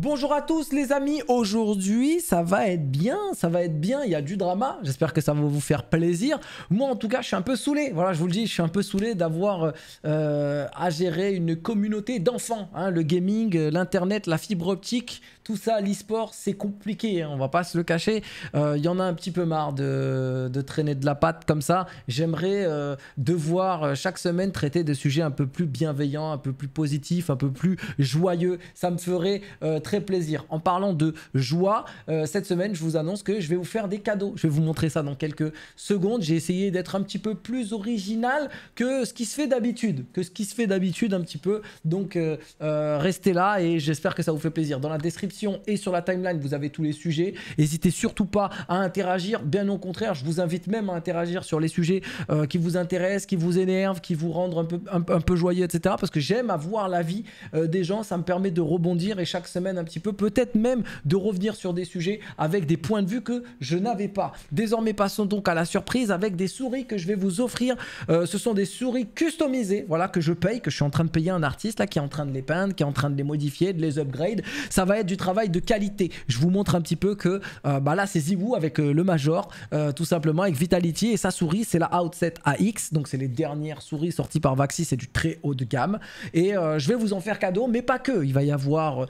Bonjour à tous les amis, aujourd'hui ça va être bien, ça va être bien, il y a du drama, j'espère que ça va vous faire plaisir. Moi en tout cas je suis un peu saoulé, voilà je vous le dis, je suis un peu saoulé d'avoir euh, à gérer une communauté d'enfants. Hein. le gaming, l'internet, la fibre optique, tout ça, l'e-sport, c'est compliqué, hein. on va pas se le cacher. Euh, il y en a un petit peu marre de, traîner de la patte comme ça. J'aimerais euh, devoir chaque semaine traiter des sujets un peu plus bienveillants, un peu plus positifs, un peu plus joyeux. Ça me ferait très plaisir. En parlant de joie, euh, cette semaine, je vous annonce que je vais vous faire des cadeaux. Je vais vous montrer ça dans quelques secondes. J'ai essayé d'être un petit peu plus original que ce qui se fait d'habitude, que ce qui se fait d'habitude un petit peu. Donc euh, euh, restez là et j'espère que ça vous fait plaisir. Dans la description et sur la timeline, vous avez tous les sujets. N'hésitez surtout pas à interagir. Bien au contraire, je vous invite même à interagir sur les sujets qui vous intéressent, qui vous énervent, qui vous rendent un peu, peu joyeux, etc. Parce que j'aime avoir l'avis des gens. Ça me permet de rebondir et chaque semaine un petit peu, peut-être même de revenir sur des sujets avec des points de vue que je n'avais pas. Désormais, passons donc à la surprise avec des souris que je vais vous offrir. Euh, ce sont des souris customisées, voilà, que je paye, que je suis en train de payer un artiste là qui est en train de les peindre, qui est en train de les modifier, de les upgrade. Ça va être du travail de qualité. Je vous montre un petit peu que euh, bah là, c'est Ziwoo avec euh, le Major, tout simplement, avec Vitality et sa souris, c'est la Outset AX. Donc, c'est les dernières souris sorties par Vaxi, c'est du très haut de gamme. Et je vais vous en faire cadeau, mais pas que. Il va y avoir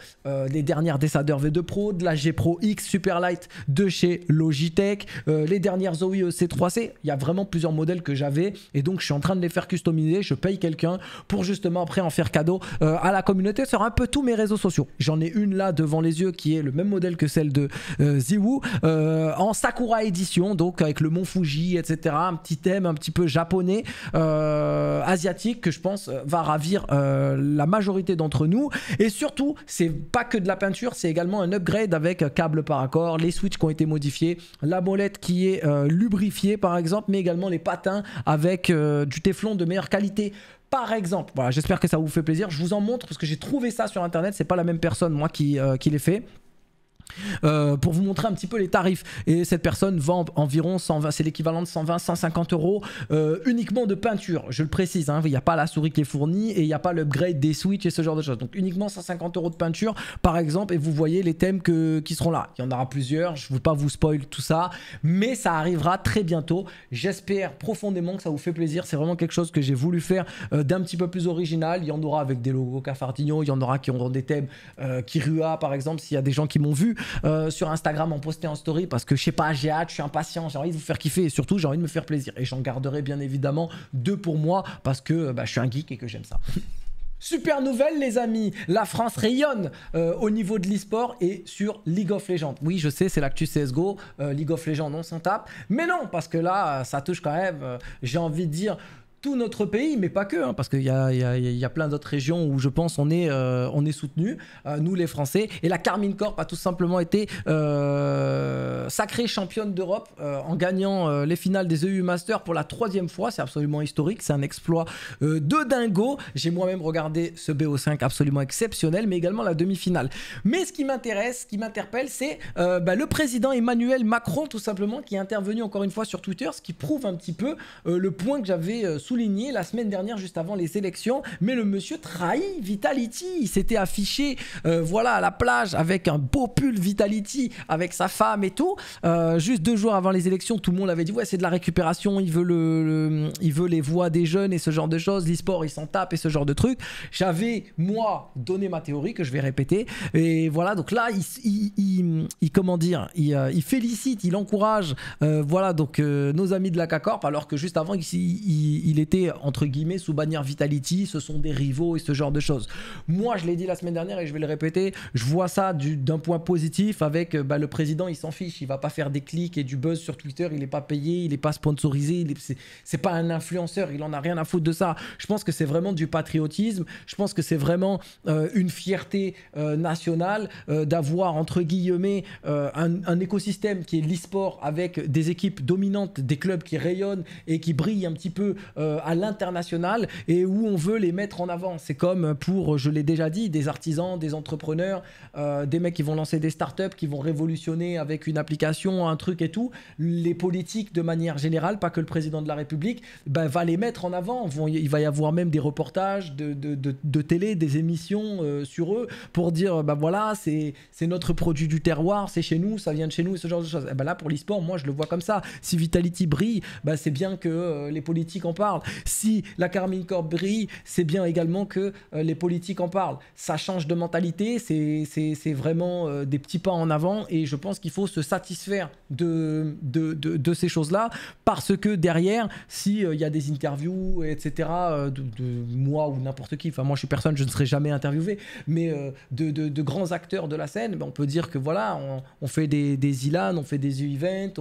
les dernières Desader V2 Pro, de la G Pro X Superlight de chez Logitech, euh, les dernières Zoe C3C. Euh, il y a vraiment plusieurs modèles que j'avais et donc je suis en train de les faire customiser. Je paye quelqu'un pour justement après en faire cadeau euh, à la communauté sur un peu tous mes réseaux sociaux. J'en ai une là devant les yeux qui est le même modèle que celle de Ziwu en Sakura édition, donc avec le Mont Fuji, etc. Un petit thème un petit peu japonais, asiatique, que je pense va ravir la majorité d'entre nous. Et surtout, c'est pas que de la peinture, c'est également un upgrade avec câble par accord, les switches qui ont été modifiés, la molette qui est euh, lubrifiée par exemple, mais également les patins avec euh, du téflon de meilleure qualité par exemple. Voilà, j'espère que ça vous fait plaisir. Je vous en montre parce que j'ai trouvé ça sur internet. C'est pas la même personne moi qui, euh, qui l'ai fait. Euh, pour vous montrer un petit peu les tarifs. Et cette personne vend environ 120, c'est l'équivalent de 120, 150 euros euh, uniquement de peinture. Je le précise, hein, il n'y a pas la souris qui est fournie et il n'y a pas l'upgrade des switches et ce genre de choses. Donc uniquement 150 euros de peinture, par exemple, et vous voyez les thèmes qui seront là. Il y en aura plusieurs, je ne veux pas vous spoil tout ça, mais ça arrivera très bientôt. J'espère profondément que ça vous fait plaisir. C'est vraiment quelque chose que j'ai voulu faire euh, d'un petit peu plus original. Il y en aura avec des logos Cafardino, il y en aura qui auront des thèmes Kirua, par exemple, s'il y a des gens qui m'ont vu. Euh, sur Instagram en poster en story parce que je sais pas, j'ai hâte, je suis impatient, j'ai envie de vous faire kiffer et surtout j'ai envie de me faire plaisir. Et j'en garderai bien évidemment deux pour moi parce que euh, bah, je suis un geek et que j'aime ça. Super nouvelle les amis, la France rayonne euh, au niveau de l'e-sport et sur League of Legends. Oui je sais c'est l'actu CSGO, League of Legends on s'en tape, mais non parce que là ça touche quand même, j'ai envie de dire tout notre pays, mais pas que, hein, parce qu'il y, y, y a, plein d'autres régions où je pense on est, euh, on est soutenu, euh, nous les Français. Et la Carmine Corp a tout simplement été euh, sacrée championne d'Europe en gagnant les finales des EU Masters pour la troisième fois. C'est absolument historique, c'est un exploit de dingo. J'ai moi-même regardé ce BO5 absolument exceptionnel, mais également la demi-finale. Mais ce qui m'intéresse, ce qui m'interpelle, c'est bah, le président Emmanuel Macron, tout simplement, qui est intervenu encore une fois sur Twitter, ce qui prouve un petit peu le point que j'avais sous souligné la semaine dernière, juste avant les élections, mais le monsieur trahit Vitality. Il s'était affiché, euh, voilà, à la plage avec un beau pull Vitality, avec sa femme et tout. Euh, juste deux jours avant les élections, tout le monde avait dit ouais, c'est de la récupération. Il veut le, il veut les voix des jeunes et ce genre de choses. L'e-sport, il s'en tape et ce genre de trucs. J'avais moi donné ma théorie que je vais répéter. Et voilà, donc là, il, il, comment dire, il, euh, félicite, il encourage, voilà, donc nos amis de la CACORP, alors que juste avant, il, il, entre guillemets sous bannière Vitality, ce sont des rivaux et ce genre de choses. Moi, je l'ai dit la semaine dernière et je vais le répéter, je vois ça d'un point positif avec euh, bah, le président, il s'en fiche, il va pas faire des clics et du buzz sur Twitter, il n'est pas payé, il est pas sponsorisé, c'est pas un influenceur, il en a rien à foutre de ça. Je pense que c'est vraiment du patriotisme, je pense que c'est vraiment euh, une fierté euh, nationale d'avoir entre guillemets un, un, écosystème qui est l'e-sport avec des équipes dominantes, des clubs qui rayonnent et qui brillent un petit peu euh, à l'international et où on veut les mettre en avant. C'est comme pour, je l'ai déjà dit, des artisans, des entrepreneurs, euh, des mecs qui vont lancer des startups, qui vont révolutionner avec une application, un truc et tout. Les politiques, de manière générale, pas que le président de la République, ben, va les mettre en avant. Vont, il va y avoir même des reportages de, de, télé, des émissions euh, sur eux pour dire, ben voilà, c'est notre produit du terroir, c'est chez nous, ça vient de chez nous, et ce genre de choses. Et eh ben là, pour l'e-sport, moi, je le vois comme ça. Si Vitality brille, ben, c'est bien que les politiques en parlent si la Corp brille, c'est bien également que euh, les politiques en parlent. Ça change de mentalité, c'est vraiment euh, des petits pas en avant et je pense qu'il faut se satisfaire de, de, de, ces choses-là parce que derrière, s'il euh, y a des interviews, etc., de, moi ou n'importe qui, enfin moi je suis personne, je ne serai jamais interviewé, mais de, de, grands acteurs de la scène, ben, on peut dire que voilà, on, fait des, des ILAN, on fait des U-Events,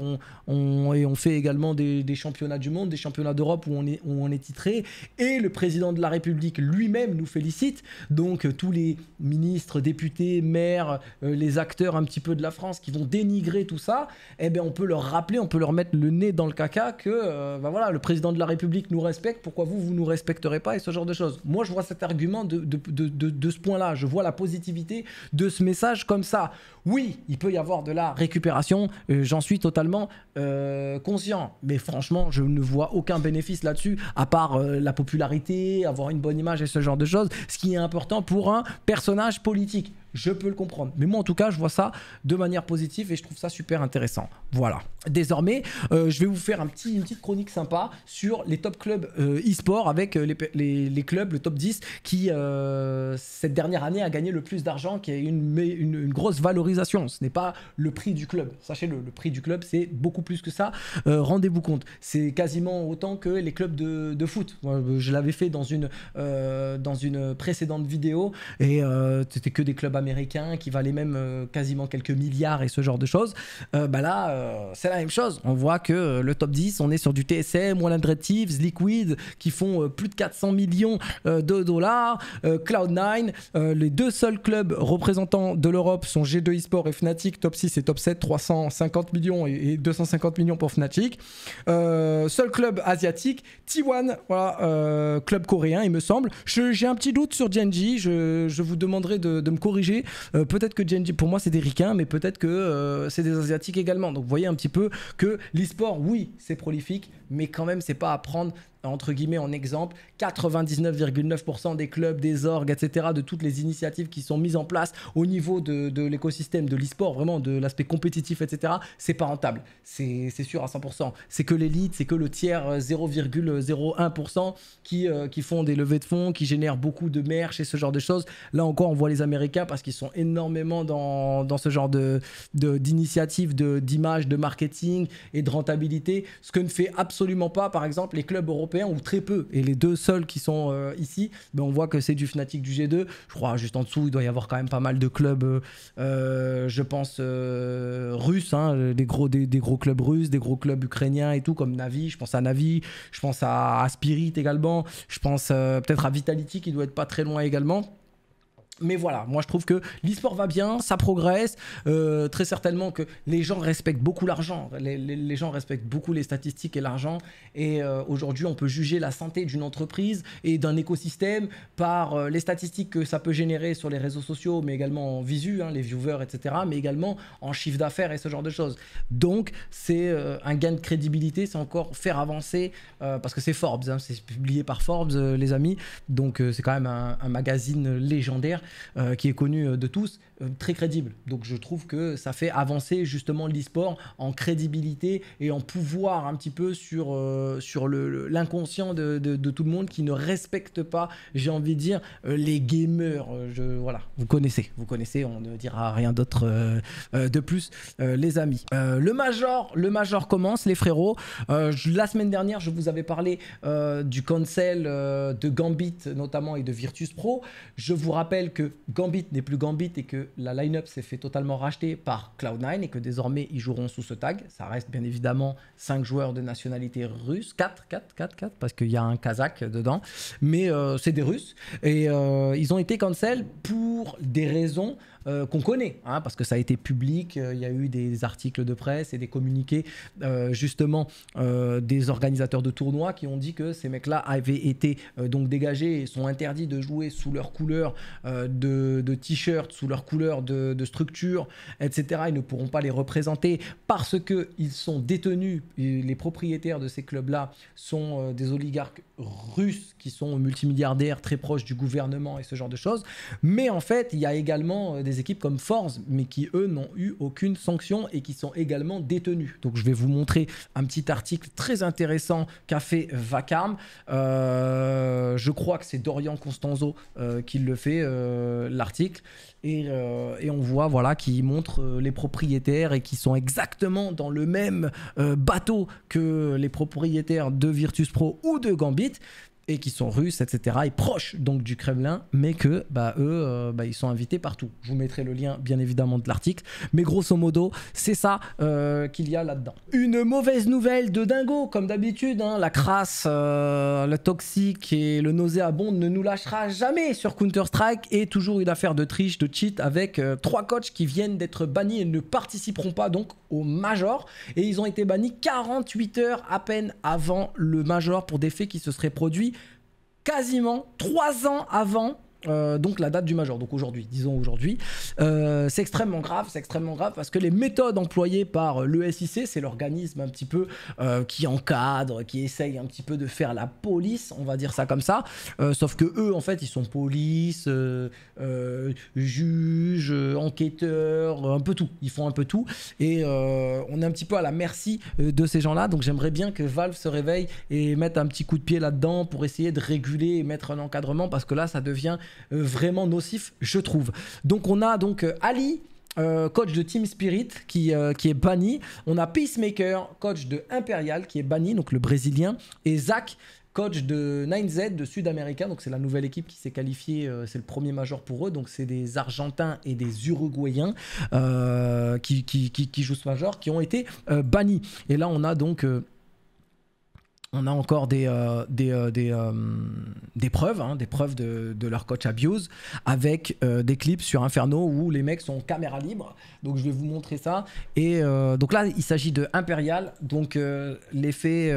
on, et on fait également des, des championnats du monde, des championnats d'Europe où on est on est titré, et le président de la République lui-même nous félicite. Donc euh, tous les ministres, députés, maires, euh, les acteurs un petit peu de la France qui vont dénigrer tout ça, eh bien on peut leur rappeler, on peut leur mettre le nez dans le caca que euh, ben voilà, le président de la République nous respecte, pourquoi vous, vous nous respecterez pas, et ce genre de choses. Moi je vois cet argument de, de, ce point-là, je vois la positivité de ce message comme ça. Oui, il peut y avoir de la récupération, j'en suis totalement conscient, mais franchement je ne vois aucun bénéfice là-dessus à part euh, la popularité, avoir une bonne image et ce genre de choses, ce qui est important pour un personnage politique je peux le comprendre. Mais moi, en tout cas, je vois ça de manière positive et je trouve ça super intéressant. Voilà. Désormais, euh, je vais vous faire un petit, une petite chronique sympa sur les top clubs euh, e-sport avec euh, les, clubs, le top 10 qui, cette dernière année, a gagné le plus d'argent, qui est une, une, grosse valorisation. Ce n'est pas le prix du club. Sachez-le, prix du club, c'est beaucoup plus que ça. Rendez-vous compte. C'est quasiment autant que les clubs de, foot. je l'avais fait dans une, dans une précédente vidéo et c'était que des clubs à américain qui valait même euh, quasiment quelques milliards et ce genre de choses, euh, bah là, euh, c'est la même chose. On voit que le top 10, on est sur du TSM, One Hundred Thieves, Liquid, qui font plus de 400 millions de dollars, Cloud9, les deux seuls clubs représentants de l'Europe sont G2 Esports et Fnatic, top 6 et top 7, 350 millions et 250 millions pour Fnatic. seul club asiatique, T1, voilà, club coréen, il me semble. J'ai un petit doute sur Genji, je, vous demanderai de me corriger euh, peut-être que pour moi, c'est des ricains, mais peut-être que euh, c'est des asiatiques également. Donc, vous voyez un petit peu que l'e-sport, oui, c'est prolifique, mais quand même, c'est pas à prendre entre guillemets en exemple 99,9% des clubs, des orgues, etc., de toutes les initiatives qui sont mises en place au niveau de, de l'écosystème de l'e-sport, vraiment de l'aspect compétitif, etc., c'est pas rentable. C'est sûr à 100%. C'est que l'élite, c'est que le tiers 0,01% euh, qui, euh, qui font des levées de fonds, qui génèrent beaucoup de merch et ce genre de choses. Là encore, on voit les Américains parce qu'ils sont énormément dans, dans ce genre d'initiatives, de, d'image, de marketing et de rentabilité, ce que ne fait absolument absolument pas, par exemple, les clubs européens ou très peu. Et les deux seuls qui sont euh, ici, mais ben, on voit que c'est du Fnatic du G2. Je crois juste en dessous, il doit y avoir quand même pas mal de clubs, euh, euh, je pense, russes, hein, des, gros, des, gros clubs russes, des gros clubs ukrainiens et tout, comme Navi. Je pense à Navi, je pense à, à Spirit également, je pense peut-être à Vitality qui doit être pas très loin également. Mais voilà, moi je trouve que l'e-sport va bien, ça progresse. Euh, très certainement que les gens respectent beaucoup l'argent. Les, gens respectent beaucoup les statistiques et l'argent. Et euh, aujourd'hui, on peut juger la santé d'une entreprise et d'un écosystème par euh, les statistiques que ça peut générer sur les réseaux sociaux, mais également en visu, hein, les viewers, etc. Mais également en chiffre d'affaires et ce genre de choses. Donc, c'est un gain de crédibilité, c'est encore faire avancer parce que c'est Forbes, hein, c'est publié par Forbes, les amis. Donc, c'est quand même un magazine légendaire euh, qui est connu euh, de tous, euh, très crédible. Donc je trouve que ça fait avancer justement l'e-sport en crédibilité et en pouvoir un petit peu sur, euh, sur l'inconscient le, l'inconscient de, de, tout le monde qui ne respecte pas, j'ai envie de dire, euh, les gamers. je, voilà, vous connaissez, vous connaissez, on ne dira rien d'autre de plus, les amis. le Major, le Major commence, les frérots. la semaine dernière, je vous avais parlé du cancel de Gambit notamment et de Virtus Pro. Je vous rappelle que Gambit n'est plus Gambit et que la line-up s'est fait totalement racheter par Cloud9 et que désormais ils joueront sous ce tag. Ça reste bien évidemment 5 joueurs de nationalité russe, 4, 4, 4, 4, parce qu'il y a un Kazakh dedans, mais euh, c'est des Russes. Et euh, ils ont été cancel pour des raisons euh, qu'on connaît, hein, parce que ça a été public, euh, il y a eu des articles de presse et des communiqués euh, justement des organisateurs de tournois qui ont dit que ces mecs-là avaient été donc dégagés et sont interdits de jouer sous leur couleur de, t-shirt, sous leur couleur de, de structure, etc. Ils ne pourront pas les représenter parce qu'ils sont détenus, les propriétaires de ces clubs-là sont des oligarques russes qui sont multimilliardaires, très proches du gouvernement et ce genre de choses. Mais en fait, il y a également des équipes comme Force, mais qui eux n'ont eu aucune sanction et qui sont également détenus. Donc je vais vous montrer un petit article très intéressant qu'a fait Vacarme. Euh, je crois que c'est Dorian Constanzo euh, qui le fait, euh, l'article. Et, et, on voit voilà, qui montre les propriétaires et qui sont exactement dans le même bateau que les propriétaires de Virtus Pro ou de Gambit et qui sont russes, etc., et proches donc du Kremlin, mais que bah, eux, euh, bah, ils sont invités partout. Je vous mettrai le lien bien évidemment de l'article, mais grosso modo, c'est ça euh, qu'il y a là-dedans. Une mauvaise nouvelle de dingo, comme d'habitude, hein. la crasse, euh, la le toxique et le nauséabond ne nous lâchera jamais sur Counter-Strike, et toujours une affaire de triche, de cheat, avec trois coachs qui viennent d'être bannis et ne participeront pas donc au Major, et ils ont été bannis 48 heures à peine avant le Major pour des faits qui se seraient produits quasiment trois ans avant euh, donc la date du major, donc aujourd'hui, disons aujourd'hui. Euh, c'est extrêmement grave, c'est extrêmement grave parce que les méthodes employées par le c'est l'organisme un petit peu euh, qui encadre, qui essaye un petit peu de faire la police, on va dire ça comme ça. sauf que eux, en fait, ils sont police, juges, enquêteurs, un peu tout. Ils font un peu tout et on est un petit peu à la merci de ces gens-là. Donc j'aimerais bien que Valve se réveille et mette un petit coup de pied là-dedans pour essayer de réguler et mettre un encadrement parce que là, ça devient euh, vraiment nocif, je trouve. Donc on a donc euh, Ali, euh, coach de Team Spirit qui, qui est banni. On a Peacemaker, coach de Imperial qui est banni, donc le brésilien. Et Zach, coach de 9Z, de Sud-Américain. Donc c'est la nouvelle équipe qui s'est qualifiée, c'est le premier major pour eux. Donc c'est des Argentins et des Uruguayens qui qui, qui, jouent ce major, qui ont été bannis. Et là on a donc on a encore des, euh, euh, euh, des, preuves, hein, des preuves de, leur coach abuse, avec des clips sur Inferno où les mecs sont caméra libre. Donc je vais vous montrer ça. Et donc là, il s'agit de Imperial. Donc l'effet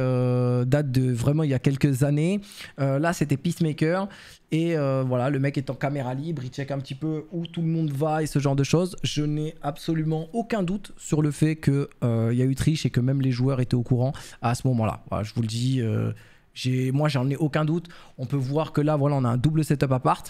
date de vraiment il y a quelques années. là, c'était Peacemaker. Et euh, voilà, le mec est en caméra libre, il check un petit peu où tout le monde va et ce genre de choses. Je n'ai absolument aucun doute sur le fait qu'il euh, il y a eu triche et que même les joueurs étaient au courant à ce moment-là. je vous le dis, euh, moi j'en ai aucun doute. On peut voir que là, voilà, on a un double setup à part.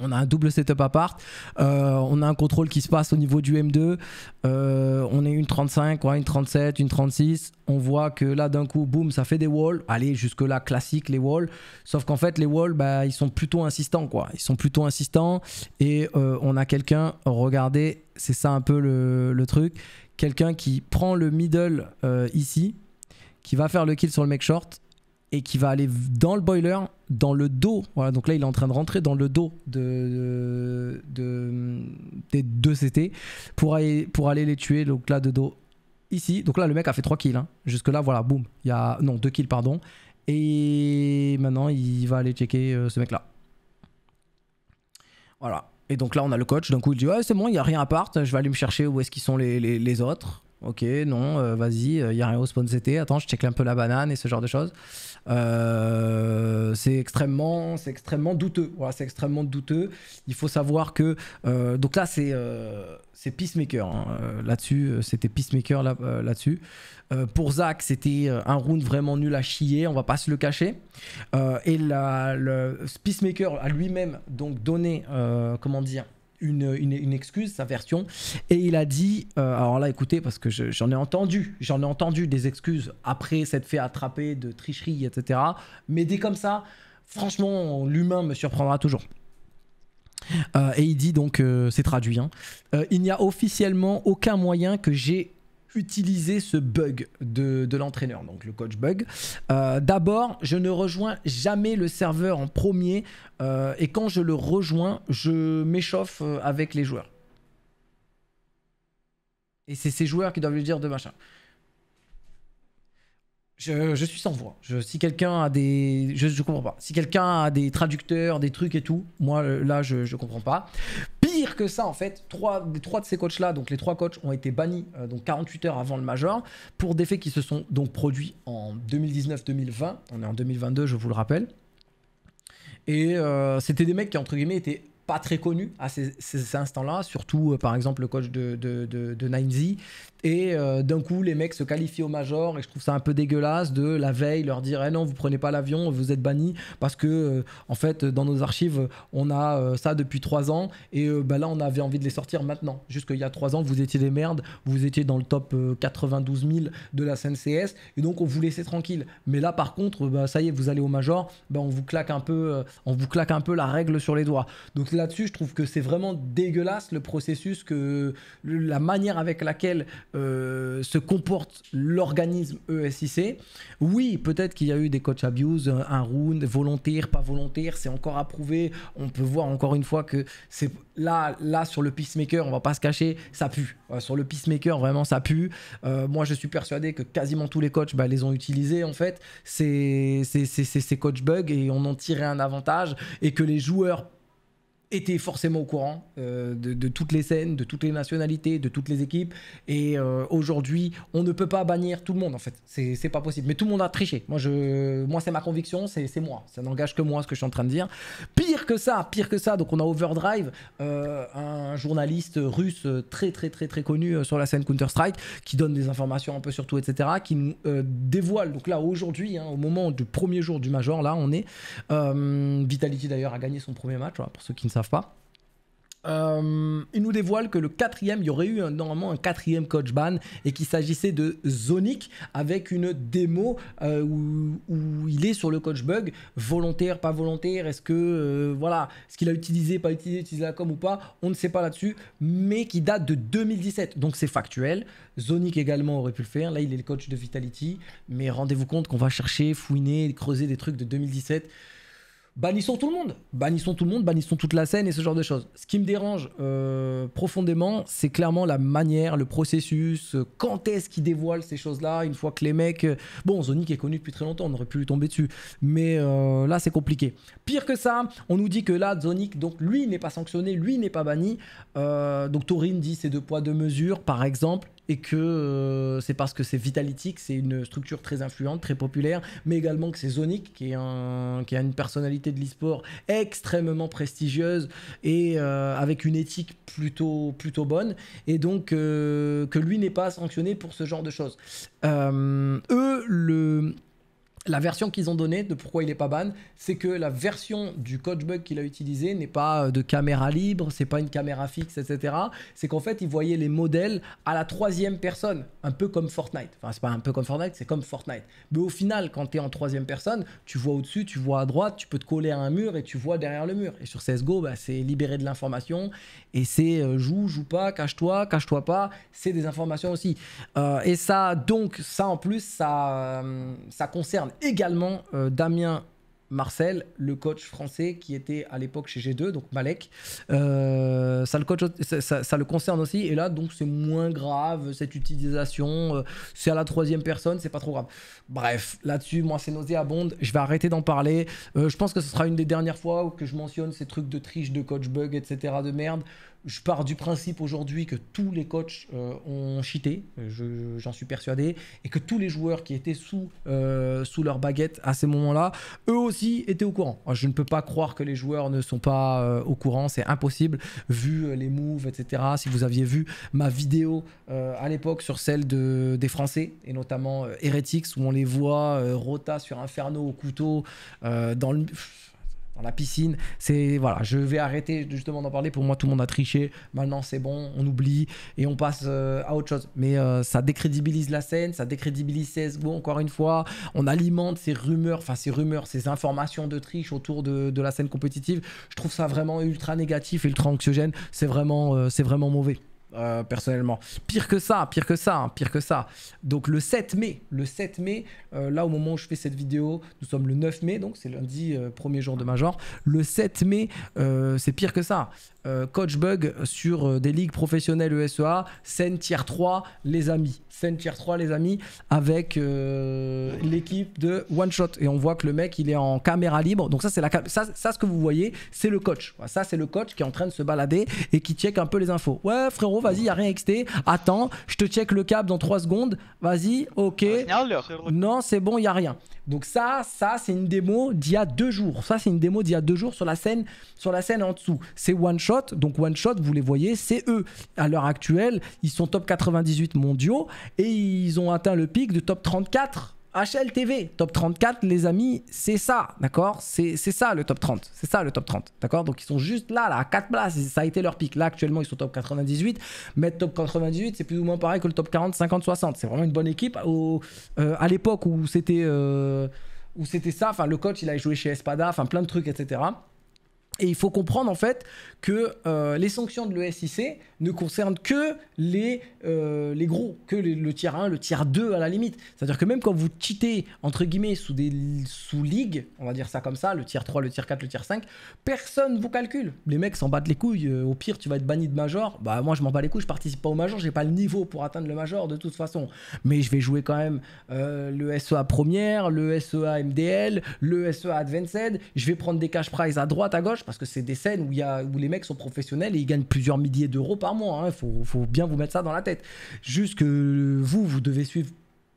On a un double setup à part. Euh, on a un contrôle qui se passe au niveau du M2. Euh, on est une 35, une 37, une 36. On voit que là, d'un coup, boum, ça fait des walls. Allez, jusque-là, classique, les walls. Sauf qu'en fait, les walls, bah, ils sont plutôt insistants. quoi. Ils sont plutôt insistants. Et euh, on a quelqu'un, regardez, c'est ça un peu le, le truc. Quelqu'un qui prend le middle ici, qui va faire le kill sur le mec short et qui va aller dans le boiler, dans le dos. Voilà, donc là, il est en train de rentrer dans le dos des deux CT pour aller, pour aller les tuer. Donc là, de dos ici. Donc là, le mec a fait 3 kills. Hein. Jusque-là, voilà, boum. Il y a, non, 2 kills, pardon. Et maintenant, il va aller checker euh, ce mec-là. Voilà. Et donc là, on a le coach. D'un coup, il dit Ouais, c'est bon, il n'y a rien à part. Je vais aller me chercher où est-ce qu'ils sont les, les autres ok, non, euh, vas-y, il euh, n'y a rien au CT, attends, je check un peu la banane et ce genre de choses. Euh, c'est extrêmement, c'est extrêmement douteux. Voilà, c'est extrêmement douteux. Il faut savoir que donc là c'est c'est Peacemaker hein. là-dessus, c'était Peacemaker là, là-dessus. pour Zach, c'était un round vraiment nul à chier, on va pas se le cacher. et le Peacemaker a lui-même donc donné comment dire une, excuse, sa version, et il a dit, euh, alors là écoutez, parce que j'en ai entendu, j'en ai entendu des excuses après s'être fait attraper de tricherie, etc. Mais dès comme ça, franchement, l'humain me surprendra toujours. Euh, et il dit donc, euh, c'est traduit, hein, il n'y a officiellement aucun moyen que j'ai utiliser ce bug de, l'entraîneur, donc le coach bug. Euh, d'abord, je ne rejoins jamais le serveur en premier euh, et quand je le rejoins, je m'échauffe euh, avec les joueurs. Et c'est ces joueurs qui doivent lui dire de machin. Je, je suis sans voix. Je, si quelqu'un a des. Je, comprends pas. Si quelqu'un a des traducteurs, des trucs et tout, moi là, je, je comprends pas que ça, en fait, trois, trois de ces coachs-là, donc les trois coachs ont été bannis euh, donc 48 heures avant le major pour des faits qui se sont donc produits en 2019-2020. On est en 2022, je vous le rappelle. Et euh, c'était des mecs qui, entre guillemets, étaient pas très connus à ces, ces instants-là, surtout euh, par exemple le coach de, de, de, de 9Z, et euh, d'un coup, les mecs se qualifient au major et je trouve ça un peu dégueulasse de la veille leur dire eh non, vous prenez pas l'avion, vous êtes banni parce que euh, en fait, dans nos archives, on a euh, ça depuis trois ans et bah là, on avait envie de les sortir maintenant. jusqu'il y a trois ans, vous étiez des merdes, vous étiez dans le top 92 000 de la CNCS et donc on vous laissait tranquille. Mais là, par contre, bah, ça y est, vous allez au major, bah, on vous claque un peu, on vous claque un peu la règle sur les doigts. Donc là-dessus, je trouve que c'est vraiment dégueulasse le processus que la manière avec laquelle euh, se comporte l'organisme ESIC. Oui, peut-être qu'il y a eu des coach abuse, euh, un, round, volontaire, pas volontaire, c'est encore à prouver On peut voir encore une fois que c'est là, là sur le peacemaker, on va pas se cacher, ça pue. Euh, sur le peacemaker, vraiment, ça pue. moi, je suis persuadé que quasiment tous les coachs bah, les ont utilisés en fait. C'est ces coach bug et on en tirait un avantage et que les joueurs était forcément au courant euh, de, toutes les scènes, de toutes les nationalités, de toutes les équipes. Et euh, aujourd'hui, on ne peut pas bannir tout le monde, en fait. C'est pas possible. Mais tout le monde a triché. Moi, moi c'est ma conviction, c'est moi. Ça n'engage que moi, ce que je suis en train de dire. Pire que ça, pire que ça. Donc, on a Overdrive, euh, un journaliste russe très, très, très, très connu sur la scène Counter-Strike, qui donne des informations un peu sur tout, etc., qui nous dévoile. Donc là, aujourd'hui, hein, au moment du premier jour du Major, là, on est. Vitality, d'ailleurs, a gagné son premier match, pour ceux qui ne savent pas euh, il nous dévoile que le quatrième, il y aurait eu normalement un quatrième coach ban et qu'il s'agissait de Zonic avec une démo euh, où, il est sur le coach bug, volontaire, pas volontaire, est-ce que, euh, voilà, ce qu'il a utilisé, pas utilisé, utilisé la com ou pas, on ne sait pas là-dessus, mais qui date de 2017, donc c'est factuel. Zonic également aurait pu le faire, là il est le coach de Vitality, mais rendez-vous compte qu'on va chercher, fouiner, creuser des trucs de 2017 bannissons tout le monde, bannissons tout le monde, bannissons toute la scène et ce genre de choses. Ce qui me dérange euh, profondément, c'est clairement la manière, le processus, euh, quand est-ce qu'ils dévoilent ces choses-là, une fois que les mecs... Euh, bon, Zonic est connu depuis très longtemps, on aurait pu lui tomber dessus, mais là c'est compliqué. Pire que ça, on nous dit que là, Zonic donc lui n'est pas sanctionné, lui n'est pas banni, donc Torin dit c'est deux poids, deux mesures, par exemple, et que euh, c'est parce que c'est Vitality, c'est une structure très influente, très populaire, mais également que c'est Zonic, qui, a une personnalité de l'e-sport extrêmement prestigieuse et euh, avec une éthique plutôt, plutôt bonne, et donc euh, que lui n'est pas sanctionné pour ce genre de choses. eux, le la version qu'ils ont donnée de pourquoi il n'est pas ban, c'est que la version du coach bug qu'il a utilisé n'est pas euh, de caméra libre, c'est pas une caméra fixe, etc. C'est qu'en fait, il voyait les modèles à la troisième personne, un peu comme Fortnite. Enfin, c'est pas un peu comme Fortnite, c'est comme Fortnite. Mais au final, quand tu es en troisième personne, tu vois au-dessus, tu vois à droite, tu peux te coller à un mur et tu vois derrière le mur. Et sur CSGO, bah, c'est libérer de l'information et c'est euh, joue, joue pas, cache-toi, cache-toi pas. C'est des informations aussi. Euh, et ça, donc, ça en plus, ça, ça concerne également euh, Damien Marcel, le coach français qui était à l'époque chez G2, donc Malek. Euh, ça, le coach, ça, le concerne aussi. Et là, donc, c'est moins grave cette utilisation. Euh, c'est à la troisième personne, c'est pas trop grave. Bref, là-dessus, moi, c'est nauséabonde. Je vais arrêter d'en parler. je pense que ce sera une des dernières fois où que je mentionne ces trucs de triche, de coach bug, etc. de merde je pars du principe aujourd'hui que tous les coachs euh, ont cheaté, euh, j'en suis persuadé, et que tous les joueurs qui étaient sous, euh, sous leur baguette à ces moments-là, eux aussi étaient au courant. je ne peux pas croire que les joueurs ne sont pas au courant, c'est impossible, vu les moves, etc. Si vous aviez vu ma vidéo à l'époque sur celle des Français, et notamment Heretics, où on les voit Rota sur Inferno au couteau, dans le la piscine. C'est voilà, je vais arrêter justement d'en parler. Pour moi, tout le monde a triché. Maintenant, c'est bon, on oublie et on passe euh, à autre chose. Mais euh, ça décrédibilise la scène, ça décrédibilise CS:GO encore une fois. On alimente ces rumeurs, enfin ces rumeurs, ces informations de triche autour de, la scène compétitive. Je trouve ça vraiment ultra négatif, ultra anxiogène. C'est vraiment, euh, c'est vraiment mauvais. Euh, personnellement. Pire que ça, pire que ça, hein, pire que ça. Donc le 7 mai, le 7 mai, euh, là au moment où je fais cette vidéo, nous sommes le 9 mai, donc c'est lundi, euh, premier jour de Major. Le 7 mai, c'est pire que ça. Euh, coach bug sur euh, des ligues professionnelles ESEA, scène tier 3, les amis. Scène tier 3, les amis, avec euh, l'équipe de One Shot. Et on voit que le mec, il est en caméra libre. Donc, ça, c'est la ça, ça, ce que vous voyez, c'est le coach. Ça, c'est le coach qui est en train de se balader et qui check un peu les infos. Ouais, frérot, vas-y, y a rien XT. Attends, je te check le câble dans 3 secondes. Vas-y, ok. Non, c'est bon, il y a rien. Donc, ça, ça, c'est une démo d'il y a deux jours. Ça, c'est une démo d'il y a deux jours sur la scène, sur la scène en dessous. C'est One Shot donc One Shot, vous les voyez, c'est eux. À l'heure actuelle, ils sont top 98 mondiaux et ils ont atteint le pic de top 34 HLTV. Top 34, les amis, c'est ça, d'accord C'est ça le top 30. C'est ça le top 30, d'accord Donc ils sont juste là, là, à 4 places. Ça a été leur pic. Là, actuellement, ils sont top 98. Mais top 98, c'est plus ou moins pareil que le top 40, 50, 60. C'est vraiment une bonne équipe. Au, euh, à l'époque euh, où c'était. ça, enfin le coach il a joué chez Espada, enfin plein de trucs, etc. Et il faut comprendre en fait que euh, les sanctions de l'ESIC ne concernent que les, euh, les gros, que le tiers 1, le tiers 2 à la limite. C'est-à-dire que même quand vous cheatez entre guillemets sous des sous-ligues, on va dire ça comme ça, le tiers 3, le tiers 4, le tiers 5, personne vous calcule. Les mecs s'en battent les couilles. Euh, au pire, tu vas être banni de major. Bah moi je m'en bats les couilles, je participe pas au major, j'ai pas le niveau pour atteindre le major de toute façon. Mais je vais jouer quand même le SEA première, le SEA MDL, le SEA Advanced, je vais prendre des cash prize à droite, à gauche parce que c'est des scènes où, où les mecs sont professionnels et ils gagnent plusieurs milliers d'euros par mois. Il hein. faut, faut, bien vous mettre ça dans la tête. Juste que vous, vous devez suivre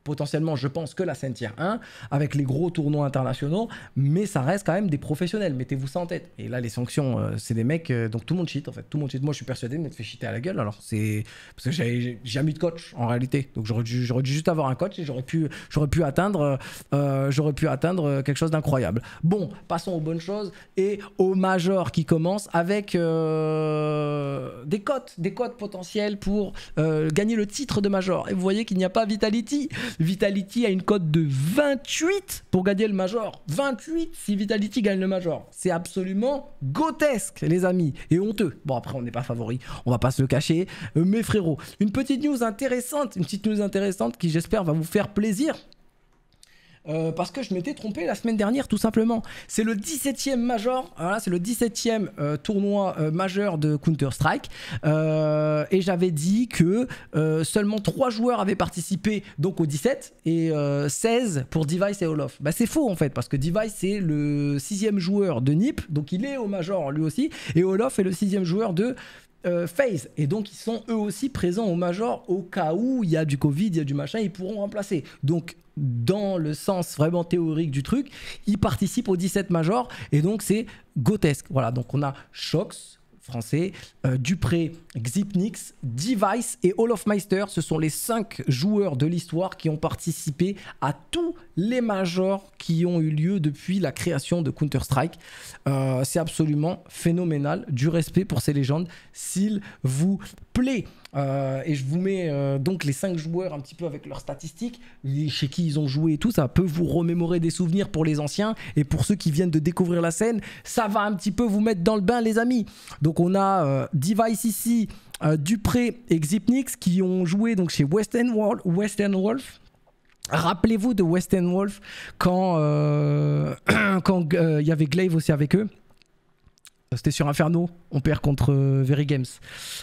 potentiellement, je pense, que la scène 1 avec les gros tournois internationaux, mais ça reste quand même des professionnels. Mettez-vous ça en tête. Et là, les sanctions, euh, c'est des mecs, euh, donc tout le monde cheat en fait. Tout le monde cheat. Moi, je suis persuadé de m'être fait cheater à la gueule. Alors, c'est parce que j'ai jamais eu de coach en réalité. Donc, j'aurais dû, juste avoir un coach et j'aurais pu, pu atteindre, j'aurais pu atteindre euh, quelque chose d'incroyable. Bon, passons aux bonnes choses et au major qui commence avec des cotes, des cotes potentielles pour gagner le titre de major. Et vous voyez qu'il n'y a pas Vitality Vitality a une cote de 28 pour gagner le Major. 28 si Vitality gagne le Major. C'est absolument grotesque, les amis, et honteux. Bon, après, on n'est pas favori, on va pas se le cacher. Euh, Mais frérot, une petite news intéressante, une petite news intéressante qui, j'espère, va vous faire plaisir. Euh, parce que je m'étais trompé la semaine dernière tout simplement. C'est le 17e major, hein, c'est le 17e euh, tournoi euh, majeur de Counter-Strike et j'avais dit que seulement 3 joueurs avaient participé donc au 17 et 16 pour Device et Olof. Bah, c'est faux en fait parce que Device c'est le 6 joueur de NIP donc il est au major lui aussi et Olof est le 6 joueur de euh, phase. Et donc, ils sont eux aussi présents au major au cas où il y a du Covid, il y a du machin, ils pourront remplacer. Donc, dans le sens vraiment théorique du truc, ils participent aux 17 majors et donc c'est grotesque. Voilà, donc on a Shox, français, euh, Dupré, Xipnix, Device et Olofmeister. Ce sont les cinq joueurs de l'histoire qui ont participé à tous les majors qui ont eu lieu depuis la création de Counter-Strike. Euh, c'est absolument phénoménal. Du respect pour ces légendes, s'il vous plaît. Euh, et je vous mets euh, donc les 5 joueurs un petit peu avec leurs statistiques, chez qui ils ont joué et tout. Ça peut vous remémorer des souvenirs pour les anciens et pour ceux qui viennent de découvrir la scène. Ça va un petit peu vous mettre dans le bain, les amis. Donc on a euh, Device ici, Dupré et Xipnix qui ont joué donc chez Western Wolf. Wolf. Rappelez-vous de Western Wolf quand il y avait Glaive aussi avec eux. C'était sur Inferno, on perd contre euh, Very Games.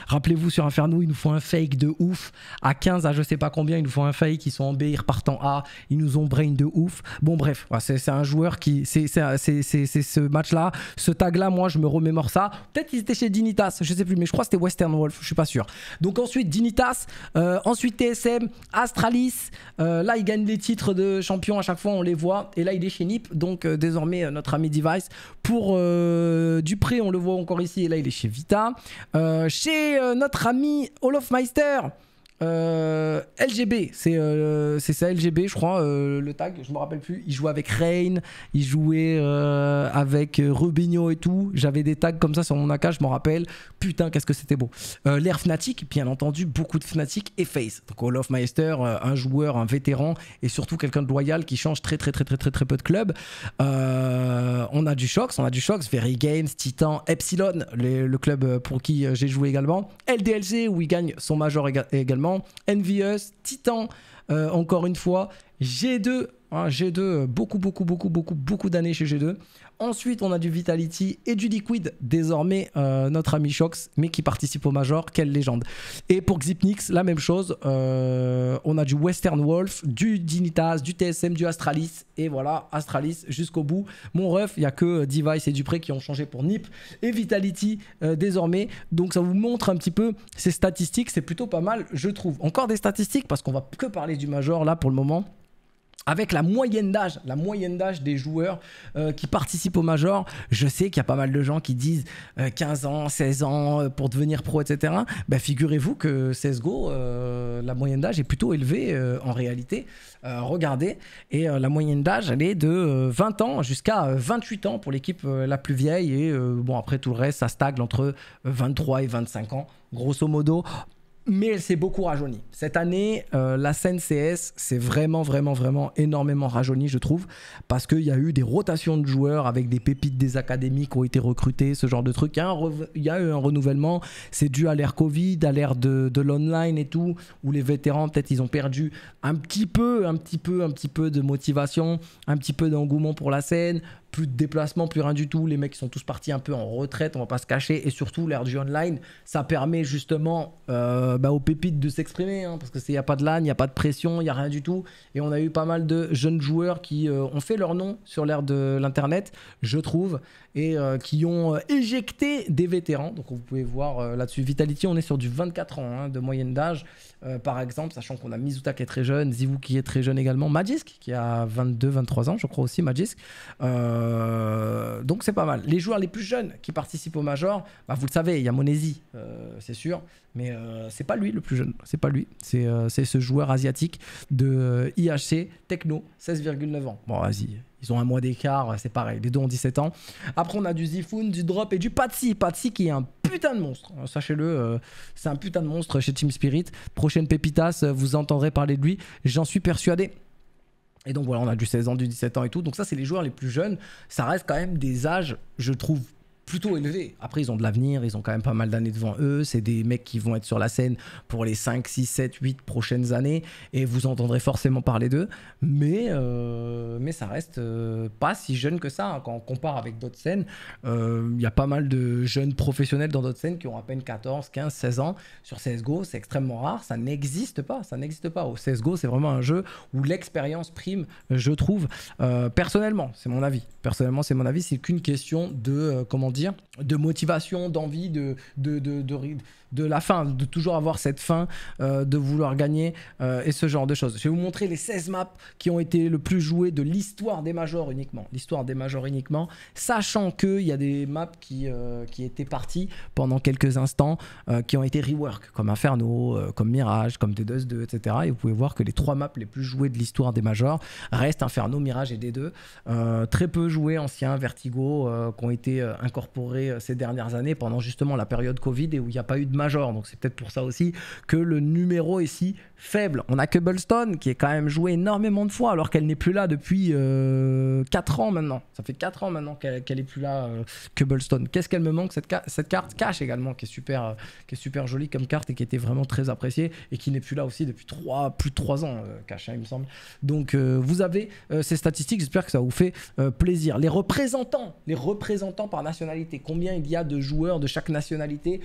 Rappelez-vous, sur Inferno, ils nous font un fake de ouf. À 15, à je sais pas combien, ils nous font un fake, ils sont en B, ils repartent en A, ils nous ont brain de ouf. Bon, bref, c'est un joueur qui. C'est ce match-là, ce tag-là, moi, je me remémore ça. Peut-être qu'ils étaient chez Dinitas, je sais plus, mais je crois que c'était Western Wolf, je suis pas sûr. Donc ensuite, Dinitas, euh, ensuite TSM, Astralis. Euh, là, il gagne les titres de champion à chaque fois, on les voit. Et là, il est chez NIP, donc désormais, notre ami Device. Pour Dupré, on le voit encore ici, et là il est chez Vita. Euh, chez euh, notre ami Olofmeister euh, LGB, euh, c'est ça, LGB, je crois, euh, le tag, je me rappelle plus. Il jouait avec Rain, il jouait avec Rubinho et tout. J'avais des tags comme ça sur mon AK, je m'en rappelle. Putain, qu'est-ce que c'était beau. L'air Fnatic, bien entendu, beaucoup de Fnatic et Face. Donc of Meister, un joueur, un vétéran et surtout quelqu'un de loyal qui change très, très, très, très, très, très peu de clubs. on a du Shox, on a du Shox, Very Games, Titan, Epsilon, le club pour qui j'ai joué également. LDLG où il gagne son major également. Envious, Titan, euh, encore une fois. G2, hein, G2, beaucoup, beaucoup, beaucoup, beaucoup, beaucoup d'années chez G2. Ensuite, on a du Vitality et du Liquid, désormais euh, notre ami Shox, mais qui participe au Major. Quelle légende. Et pour Xipnix, la même chose. Euh, on a du Western Wolf, du Dignitas, du TSM, du Astralis. Et voilà, Astralis jusqu'au bout. Mon ref, il n'y a que euh, Device et Dupré qui ont changé pour Nip et Vitality désormais. Donc ça vous montre un petit peu ces statistiques. C'est plutôt pas mal, je trouve. Encore des statistiques parce qu'on va que parler du Major là pour le moment avec la moyenne d'âge, la moyenne d'âge des joueurs euh, qui participent au major, je sais qu'il y a pas mal de gens qui disent 15 euh, ans, 16 ans euh, pour devenir pro, etc. Bah, figurez-vous que CSGO, la moyenne d'âge est plutôt élevée en réalité. regardez, et la moyenne d'âge, elle est de 20 ans jusqu'à 28 ans pour l'équipe la plus vieille. Et bon, après tout le reste, ça stagne entre 23 et 25 ans grosso modo, mais elle s'est beaucoup rajeunie. Cette année, euh, la scène CS s'est vraiment, vraiment, vraiment énormément rajeunie, je trouve, parce qu'il y a eu des rotations de joueurs avec des pépites des académiques qui ont été recrutés, ce genre de truc. Il y a, eu un renouvellement, c'est dû à l'ère Covid, à l'ère de, de l'online et tout, où les vétérans, peut-être, ils ont perdu un petit peu, un petit peu, un petit peu de motivation, un petit peu d'engouement pour la scène, plus de déplacements, plus rien du tout. Les mecs sont tous partis un peu en retraite, on va pas se cacher. Et surtout, l'ère du online, ça permet justement euh, bah, aux pépites de s'exprimer. Hein, parce que n'y a pas de LAN, il n'y a pas de pression, il n'y a rien du tout. Et on a eu pas mal de jeunes joueurs qui euh, ont fait leur nom sur l'ère de l'Internet, je trouve et euh, qui ont euh, éjecté des vétérans. Donc vous pouvez voir euh, là-dessus, Vitality, on est sur du 24 ans hein, de moyenne d'âge, par exemple, sachant qu'on a Mizuta qui est très jeune, Zivu qui est très jeune également, Magisk qui a 22-23 ans, je crois aussi, Magisk. donc c'est pas mal. Les joueurs les plus jeunes qui participent au Major, bah, vous le savez, il y a Monesi, c'est sûr. Mais euh, c'est pas lui le plus jeune, c'est pas lui, c'est euh, ce joueur asiatique de euh, IHC Techno, 16,9 ans. Bon, vas-y, ils ont un mois d'écart, c'est pareil, les deux ont 17 ans. Après, on a du Zifun, du Drop et du Patsy. Patsy qui est un putain de monstre, sachez-le, c'est un putain de monstre chez Team Spirit. Prochaine Pépitas, vous entendrez parler de lui, j'en suis persuadé. Et donc voilà, on a du 16 ans, du 17 ans et tout. Donc ça, c'est les joueurs les plus jeunes. Ça reste quand même des âges, je trouve, plutôt élevé. Après, ils ont de l'avenir, ils ont quand même pas mal d'années devant eux. C'est des mecs qui vont être sur la scène pour les 5, 6, 7, 8 prochaines années et vous entendrez forcément parler d'eux. Mais, euh, mais ça reste euh, pas si jeune que ça. Hein. Quand on compare avec d'autres scènes, il euh, y a pas mal de jeunes professionnels dans d'autres scènes qui ont à peine 14, 15, 16 ans. Sur CSGO, c'est extrêmement rare. Ça n'existe pas. Ça n'existe pas. Au CSGO, c'est vraiment un jeu où l'expérience prime, je trouve. personnellement, c'est mon avis. Personnellement, c'est mon avis. C'est qu'une question de comment dire, de motivation, d'envie, de, de, de, de la fin, de toujours avoir cette fin euh, de vouloir gagner euh, et ce genre de choses. Je vais vous montrer les 16 maps qui ont été le plus jouées de l'histoire des majors uniquement. L'histoire des majors uniquement, sachant qu'il y a des maps qui, euh, qui étaient parties pendant quelques instants, qui ont été rework, comme Inferno, comme Mirage, comme D2-2, etc. Et vous pouvez voir que les trois maps les plus jouées de l'histoire des majors restent Inferno, Mirage et D2. très peu joués anciens, Vertigo, qui ont été incorporés ces dernières années pendant justement la période Covid et où il n'y a pas eu de map major. Donc c'est peut-être pour ça aussi que le numéro est si faible. On a Cobblestone qui est quand même joué énormément de fois alors qu'elle n'est plus là depuis euh, quatre 4 ans maintenant. Ça fait 4 ans maintenant qu'elle n'est plus là, euh, Cobblestone. Qu'est-ce qu'elle me manque cette, cette carte Cash également qui est, super, euh, qui est super jolie comme carte et qui était vraiment très appréciée et qui n'est plus là aussi depuis plus de 3 ans, euh, Cash hein, il me semble. Donc vous avez ces statistiques, j'espère que ça vous fait plaisir. Les représentants, les représentants par nationalité, combien il y a de joueurs de chaque nationalité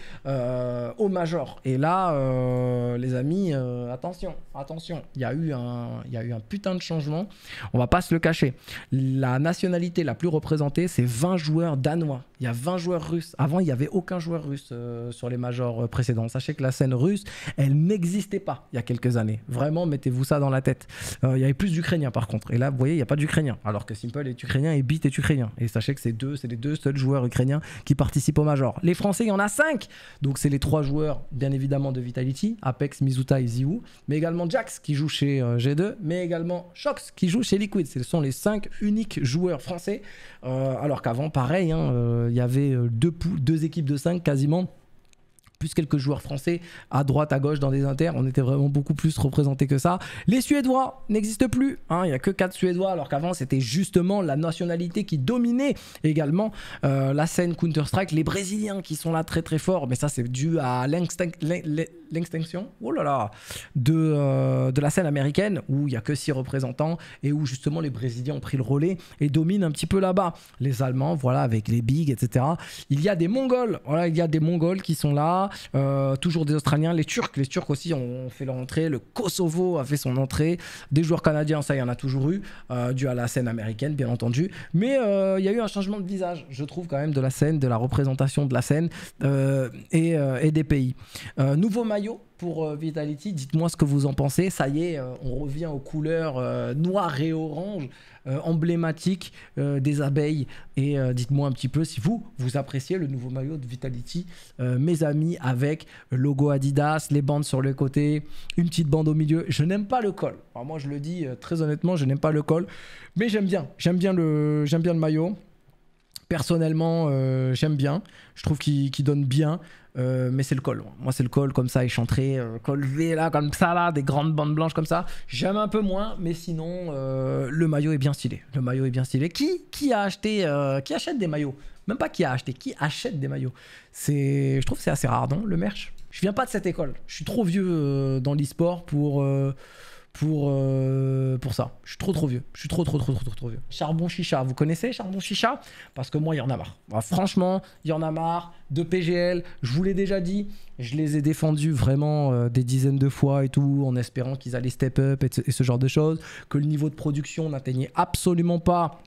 euh, au major. Et là, euh, les amis, euh, attention, attention, il y, a eu un, y a eu un putain de changement. On va pas se le cacher. La nationalité la plus représentée, c'est 20 joueurs danois. Il y a 20 joueurs russes. Avant, il n'y avait aucun joueur russe sur les majors précédents. Sachez que la scène russe, elle n'existait pas il y a quelques années. Vraiment, mettez-vous ça dans la tête. il y avait plus d'Ukrainiens par contre. Et là, vous voyez, il n'y a pas d'Ukrainiens. Alors que Simple est ukrainien et Beat est ukrainien. Et sachez que c'est deux, c'est les deux seuls joueurs ukrainiens qui participent au major. Les Français, il y en a 5. Donc c'est les trois joueurs, bien évidemment, de Vitality, Apex, Mizuta et Ziwu, mais également Jax qui joue chez euh, G2, mais également Shox qui joue chez Liquid. Ce sont les cinq uniques joueurs français, euh, alors qu'avant, pareil, hein, euh, il y avait deux, deux équipes de cinq quasiment plus quelques joueurs français à droite, à gauche dans des inters. On était vraiment beaucoup plus représentés que ça. Les Suédois n'existent plus. Hein. Il y n'y a que 4 Suédois, alors qu'avant c'était justement la nationalité qui dominait également euh, la scène Counter-Strike. Les Brésiliens qui sont là très très forts, mais ça c'est dû à l'extinction oh là là, de, euh, de la scène américaine où il n'y a que 6 représentants et où justement les Brésiliens ont pris le relais et dominent un petit peu là-bas. Les Allemands, voilà, avec les bigs, etc. Il y a des Mongols, voilà, il y a des Mongols qui sont là. Euh, toujours des Australiens, les Turcs, les Turcs aussi ont fait leur entrée. Le Kosovo a fait son entrée. Des joueurs canadiens, ça, il y en a toujours eu, euh, dû à la scène américaine, bien entendu. Mais euh, il y a eu un changement de visage, je trouve, quand même, de la scène, de la représentation de la scène et, des pays. nouveau maillot pour euh, Vitality. Dites-moi ce que vous en pensez. Ça y est, euh, on revient aux couleurs euh, noires et orange, emblématiques des abeilles. Et dites-moi un petit peu si vous, vous appréciez le nouveau maillot de Vitality, mes amis, avec le logo Adidas, les bandes sur le côté, une petite bande au milieu. Je n'aime pas le col. moi, je le dis très honnêtement, je n'aime pas le col. Mais j'aime bien, j'aime bien, le, bien le maillot personnellement j'aime bien je trouve qu'il donne bien euh, mais c'est le col. Moi, c'est le col comme ça, échantré, euh, col V là, comme ça, là, des grandes bandes blanches comme ça. J'aime un peu moins, mais sinon, euh, le maillot est bien stylé. Le maillot est bien stylé. Qui, qui a acheté, euh, qui achète des maillots Même pas qui a acheté, qui achète des maillots C'est, je trouve, c'est assez rare, non Le merch. Je viens pas de cette école. Je suis trop vieux dans le pour pour, euh, pour ça. Je suis trop trop vieux. Je suis trop trop trop trop trop, vieux. Charbon chicha, vous connaissez charbon chicha Parce que moi, il y en a marre. franchement, il y en a marre. De PGL, je vous l'ai déjà dit, je les ai défendus vraiment euh, des dizaines de fois et tout, en espérant qu'ils allaient step up et ce genre de choses, que le niveau de production n'atteignait absolument pas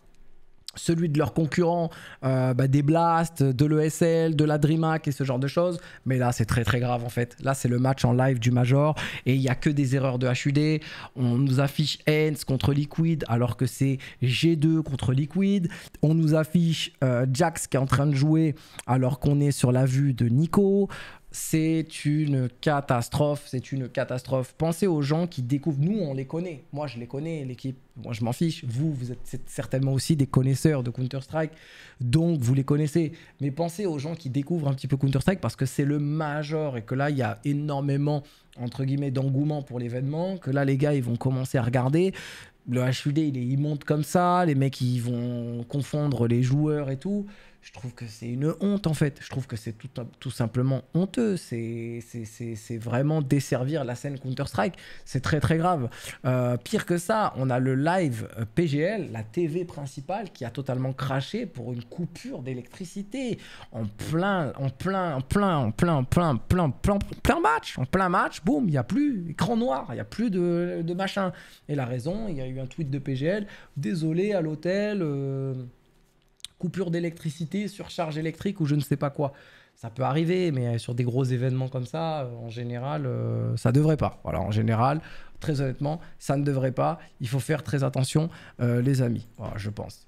celui de leurs concurrents, euh, bah, des Blasts, de l'ESL, de la DreamHack et ce genre de choses. Mais là, c'est très très grave en fait. Là, c'est le match en live du Major et il n'y a que des erreurs de HUD. On nous affiche Hens contre Liquid alors que c'est G2 contre Liquid. On nous affiche euh, Jax qui est en train de jouer alors qu'on est sur la vue de Nico c'est une catastrophe, c'est une catastrophe. Pensez aux gens qui découvrent, nous on les connaît, moi je les connais, l'équipe, moi je m'en fiche, vous, vous êtes certainement aussi des connaisseurs de Counter-Strike, donc vous les connaissez, mais pensez aux gens qui découvrent un petit peu Counter-Strike parce que c'est le major et que là il y a énormément, entre guillemets, d'engouement pour l'événement, que là les gars ils vont commencer à regarder, le HUD il, est, il monte comme ça, les mecs ils vont confondre les joueurs et tout. Je trouve que c'est une honte en fait. Je trouve que c'est tout, tout, simplement honteux. C'est vraiment desservir la scène Counter-Strike. C'est très très grave. Euh, pire que ça, on a le live euh, PGL, la TV principale, qui a totalement craché pour une coupure d'électricité en plein, en plein, en plein, en plein, en plein, plein, plein, plein match. En plein match, boum, il n'y a plus écran noir, il n'y a plus de, de machin. Et la raison, il y a eu un tweet de PGL. Désolé à l'hôtel. Euh coupure d'électricité, surcharge électrique ou je ne sais pas quoi. Ça peut arriver, mais euh, sur des gros événements comme ça, euh, en général, ça euh, ça devrait pas. Voilà, en général, très honnêtement, ça ne devrait pas. Il faut faire très attention, les amis. je pense.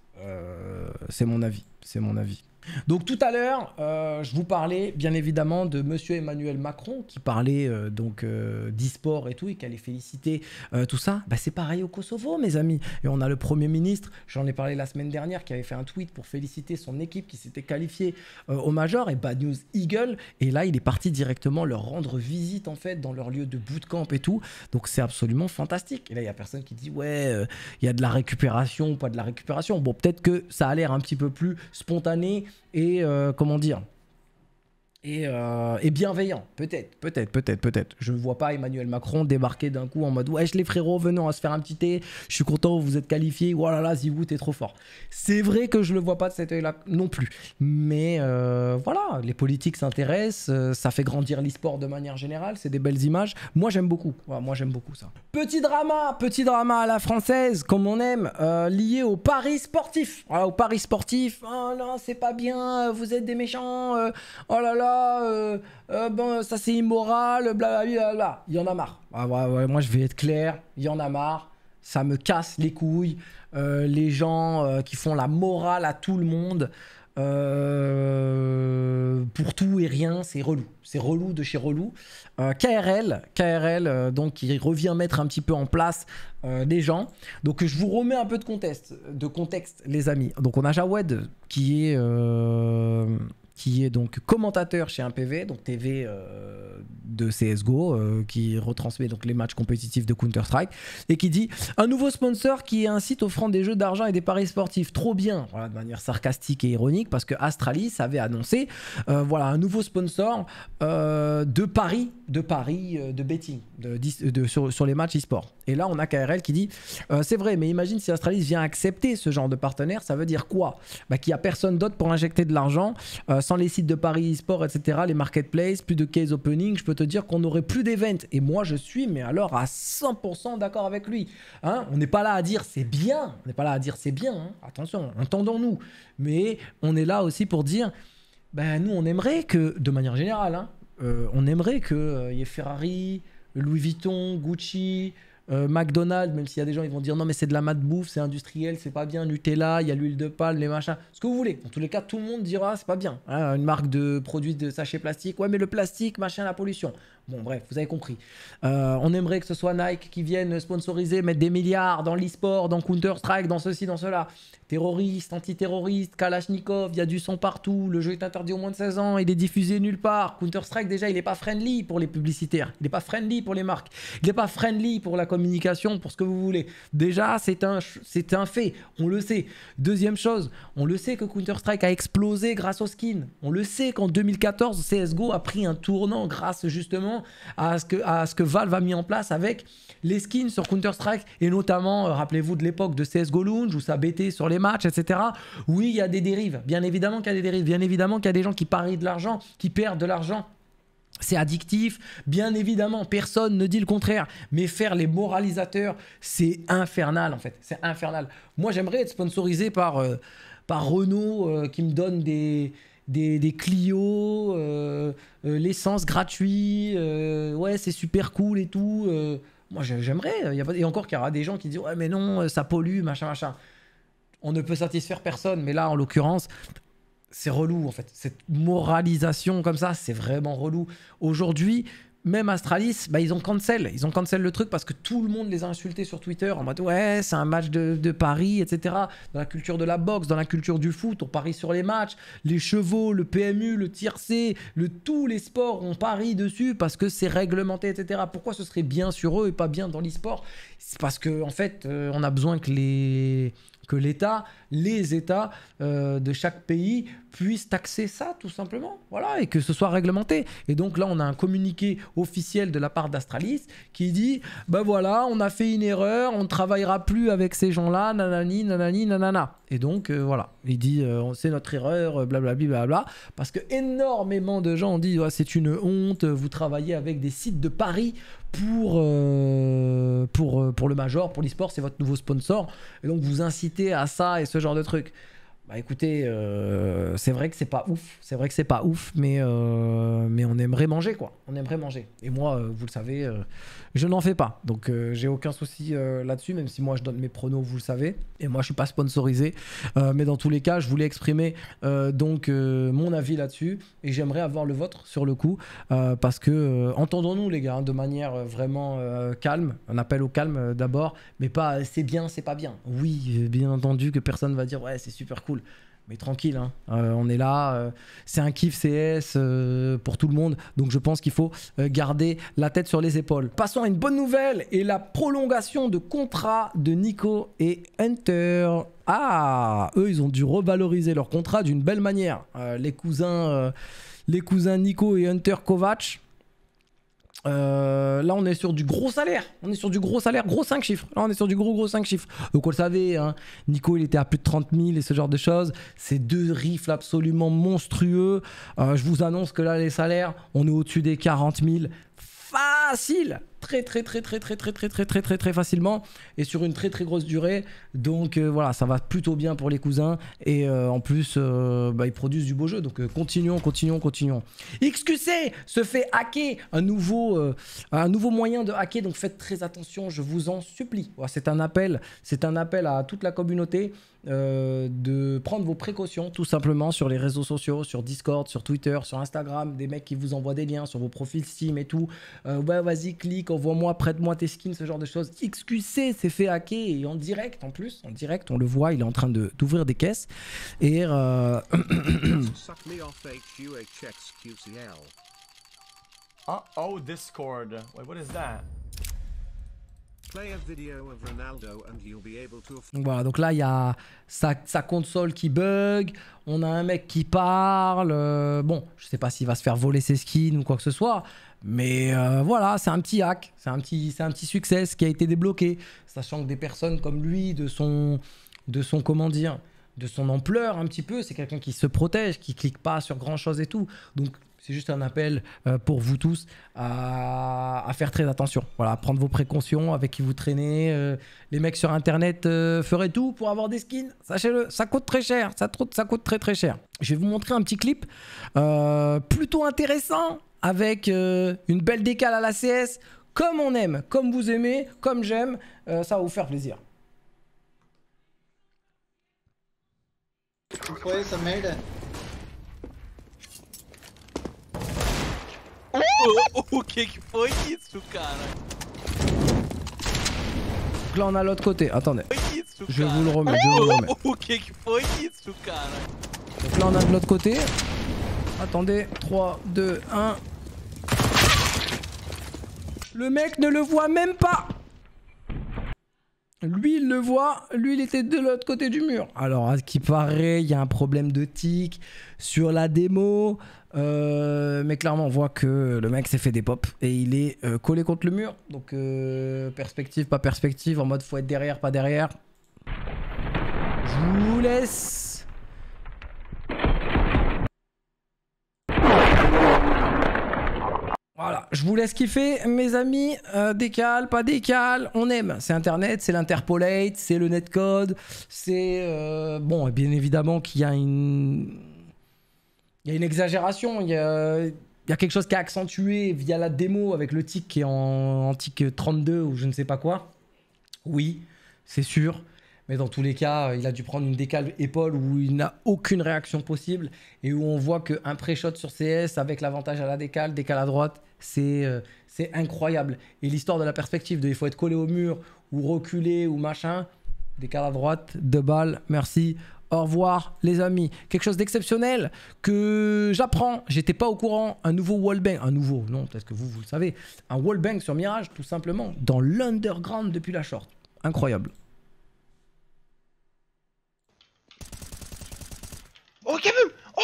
c'est mon avis. C'est mon avis. Donc tout à l'heure, euh, je vous parlais bien évidemment de Monsieur Emmanuel Macron qui parlait euh, donc euh, d'e-sport et tout et qui allait féliciter tout ça. Bah, c'est pareil au Kosovo, mes amis. Et on a le Premier ministre, j'en ai parlé la semaine dernière, qui avait fait un tweet pour féliciter son équipe qui s'était qualifiée au Major et Bad News Eagle. Et là, il est parti directement leur rendre visite en fait dans leur lieu de bootcamp et tout. Donc c'est absolument fantastique. Et là, il y a personne qui dit ouais, il y a de la récupération, pas de la récupération. Bon, peut-être que ça a l'air un petit peu plus spontané et euh, comment dire euh, et, bienveillant. Peut-être, peut-être, peut-être, peut-être. Je ne vois pas Emmanuel Macron débarquer d'un coup en mode Wesh les frérots, venant à se faire un petit thé. Je suis content, vous êtes qualifiés. Voilà, oh là, Zibou, t'es trop fort. C'est vrai que je ne le vois pas de cet œil-là non plus. Mais euh, voilà, les politiques s'intéressent. Euh, ça fait grandir le de manière générale. C'est des belles images. Moi, j'aime beaucoup. moi, j'aime beaucoup ça. Petit drama, petit drama à la française, comme on aime, lié au Paris sportif. Voilà, ah, au Paris sportif. Oh non, c'est pas bien, vous êtes des méchants. oh là là. Euh, euh, ça c'est immoral, blablabla. Il y en a marre. Ah, moi je vais être clair, il y en a marre. Ça me casse les couilles. Euh, les gens qui font la morale à tout le monde pour tout et rien, c'est relou. C'est relou de chez relou. KRL, KRL donc qui revient mettre un petit peu en place des gens. Donc je vous remets un peu de contexte, de contexte les amis. Donc on a Jawed qui est qui est donc commentateur chez un PV donc TV euh, de CSGO, euh, qui retransmet donc les matchs compétitifs de Counter-Strike, et qui dit Un nouveau sponsor qui est un site offrant des jeux d'argent et des paris sportifs. Trop bien Voilà, de manière sarcastique et ironique, parce que Astralis avait annoncé euh, voilà, un nouveau sponsor de paris, de paris, de betting de, sur, les matchs e-sport. Et là, on a KRL qui dit C'est vrai, mais imagine si Astralis vient accepter ce genre de partenaire, ça veut dire quoi bah, Qu'il n'y a personne d'autre pour injecter de l'argent sans les sites de Paris e-sport, etc., les marketplaces, plus de case opening, je peux te dire qu'on n'aurait plus d'événements. Et moi, je suis, mais alors, à 100% d'accord avec lui. Hein, on n'est pas là à dire c'est bien, on n'est pas là à dire c'est bien, hein. attention, entendons-nous. Mais on est là aussi pour dire, ben nous, on aimerait que, de manière générale, hein, euh, on aimerait que euh, il y ait Ferrari, Louis Vuitton, Gucci, euh, McDonald's, même s'il y a des gens, ils vont dire non, mais c'est de la mat bouffe, c'est industriel, c'est pas bien, Nutella, il y a l'huile de palme, les machins, ce que vous voulez. En tous les cas, tout le monde dira c'est pas bien. Hein, une marque de produits de sachets plastique, ouais, mais le plastique, machin, la pollution. Bon, bref, vous avez compris. Euh, on aimerait que ce soit Nike qui vienne sponsoriser, mettre des milliards dans l'e-sport, dans Counter-Strike, dans ceci, dans cela. Terroristes, antiterroristes, Kalachnikov, il y a du son partout. Le jeu est interdit au moins de 16 ans, il est diffusé nulle part. Counter-Strike, déjà, il n'est pas friendly pour les publicitaires, il n'est pas friendly pour les marques, il n'est pas friendly pour la communication, pour ce que vous voulez. Déjà, c'est un, c'est un fait, on le sait. Deuxième chose, on le sait que Counter-Strike a explosé grâce aux skins. On le sait qu'en 2014, CSGO a pris un tournant grâce justement à ce, que, à ce que Valve a mis en place avec les skins sur Counter-Strike et notamment, euh, rappelez-vous de l'époque de CSGO Lounge où ça bêtait sur les matchs, etc. Oui, il y a des dérives, bien évidemment qu'il y a des dérives, bien évidemment qu'il y a des gens qui parient de l'argent, qui perdent de l'argent. C'est addictif, bien évidemment, personne ne dit le contraire, mais faire les moralisateurs, c'est infernal en fait, c'est infernal. Moi j'aimerais être sponsorisé par, euh, par Renault euh, qui me donne des, des, des Clio, euh, euh, l'essence gratuite, euh, ouais, c'est super cool et tout. moi, j'aimerais. Et encore qu'il y aura des gens qui disent Ouais, mais non, ça pollue, machin, machin. On ne peut satisfaire personne. Mais là, en l'occurrence, c'est relou en fait. Cette moralisation comme ça, c'est vraiment relou. Aujourd'hui, même Astralis, bah, ils ont cancel. Ils ont cancel le truc parce que tout le monde les a insultés sur Twitter en mode ouais, c'est un match de, Paris, etc. Dans la culture de la boxe, dans la culture du foot, on parie sur les matchs, les chevaux, le PMU, le tir C, le, tous les sports, ont pari dessus parce que c'est réglementé, etc. Pourquoi ce serait bien sur eux et pas bien dans l'e-sport C'est parce que en fait, euh, on a besoin que les que l'État, les États euh, de chaque pays puisse taxer ça tout simplement, voilà, et que ce soit réglementé. Et donc là, on a un communiqué officiel de la part d'Astralis qui dit, ben voilà, on a fait une erreur, on ne travaillera plus avec ces gens-là, nanani, nanani, nanana. Et donc euh, voilà, il dit, euh, c'est notre erreur, euh, blablabla, parce que énormément de gens ont dit, c'est une honte, vous travaillez avec des sites de Paris pour, pour, pour le Major, pour l'eSport c'est votre nouveau sponsor, et donc vous incitez à ça et ce genre de trucs. Bah écoutez, euh, c'est vrai que c'est pas ouf, c'est vrai que c'est pas ouf, mais, euh, mais on aimerait manger quoi, on aimerait manger. Et moi, euh, vous le savez, je n'en fais pas, donc j'ai aucun souci là-dessus, même si moi je donne mes pronos, vous le savez, et moi je suis pas sponsorisé, mais dans tous les cas, je voulais exprimer donc mon avis là-dessus, et j'aimerais avoir le vôtre sur le coup, parce que entendons-nous les gars, hein, de manière vraiment calme, un appel au calme d'abord, mais pas c'est bien, c'est pas bien. Oui, bien entendu que personne va dire ouais c'est super cool mais tranquille, hein. euh, on est là, euh, c'est un kiff CS euh, pour tout le monde, donc je pense qu'il faut garder la tête sur les épaules. Passons à une bonne nouvelle et la prolongation de contrat de Nico et Hunter. Ah, eux ils ont dû revaloriser leur contrat d'une belle manière. les cousins, les cousins Nico et Hunter Kovac, euh, là, on est sur du gros salaire. On est sur du gros salaire, gros 5 chiffres. Là, on est sur du gros, gros 5 chiffres. Donc, on le savez hein. Nico, il était à plus de 30 000 et ce genre de choses. C'est deux rifles absolument monstrueux. Euh, je vous annonce que là, les salaires, on est au-dessus des 40 000. Facile très très très très très très très très très très très facilement et sur une très très grosse durée. Donc voilà, ça va plutôt bien pour les cousins et en plus ils produisent du beau jeu. Donc continuons, continuons, continuons. XQC se fait hacker, un nouveau, un nouveau moyen de hacker. Donc faites très attention, je vous en supplie. c'est un appel, c'est un appel à toute la communauté. de prendre vos précautions tout simplement sur les réseaux sociaux, sur Discord, sur Twitter, sur Instagram, des mecs qui vous envoient des liens sur vos profils Steam et tout. ouais vas-y, clique, vois moi prête-moi tes skins, ce genre de choses. XQC c'est fait hacker et en direct en plus, en direct on le voit, il est en train d'ouvrir des caisses. Et... Euh... oh, Discord. Wait, what is that? Donc voilà, donc là il y a sa, console qui bug, on a un mec qui parle, euh, bon je sais pas s'il va se faire voler ses skins ou quoi que ce soit, mais euh, voilà c'est un petit hack, c'est un petit, un petit succès qui a été débloqué, sachant que des personnes comme lui de son, de son comment dire, de son ampleur un petit peu, c'est quelqu'un qui se protège, qui clique pas sur grand chose et tout, donc c'est juste un appel euh, pour vous tous à, faire très attention. Voilà, prendre vos précautions avec qui vous traînez. Euh, les mecs sur internet euh, feraient tout pour avoir des skins. Sachez-le, ça coûte très cher. Ça, ça, coûte très très cher. Je vais vous montrer un petit clip plutôt intéressant avec une belle décale à la CS. Comme on aime, comme vous aimez, comme j'aime, ça va vous faire plaisir. Donc là on a l'autre côté, attendez. Je vous le remets je vous le Donc là on a de l'autre côté. Attendez, 3, 2, 1. Le mec ne le voit même pas lui, il le voit. Lui, il était de l'autre côté du mur. Alors, à ce qui paraît, il y a un problème de tic sur la démo. Euh, mais clairement, on voit que le mec s'est fait des pops et il est euh, collé contre le mur. Donc, euh, perspective, pas perspective, en mode faut être derrière, pas derrière. Je vous laisse. Voilà, je vous laisse kiffer, mes amis. décale, pas décale, on aime. C'est Internet, c'est l'Interpolate, c'est le netcode, c'est. bon, et bien évidemment qu'il y a une il y a une exagération, il y a, quelque chose qui a accentué via la démo avec le tic qui est en, tic 32 ou je ne sais pas quoi. Oui, c'est sûr. Mais dans tous les cas, il a dû prendre une décale épaule où il n'a aucune réaction possible et où on voit qu'un pré-shot sur CS avec l'avantage à la décale, décale à droite, euh, c'est incroyable. Et l'histoire de la perspective de il faut être collé au mur ou reculer ou machin, décale à droite, deux balles, merci, au revoir les amis. Quelque chose d'exceptionnel que j'apprends. J'étais pas au courant. Un nouveau wallbang. Un nouveau, non, peut-être que vous, vous le savez. Un wallbang sur Mirage, tout simplement. Dans l'underground depuis la short. Incroyable. Oh, Oh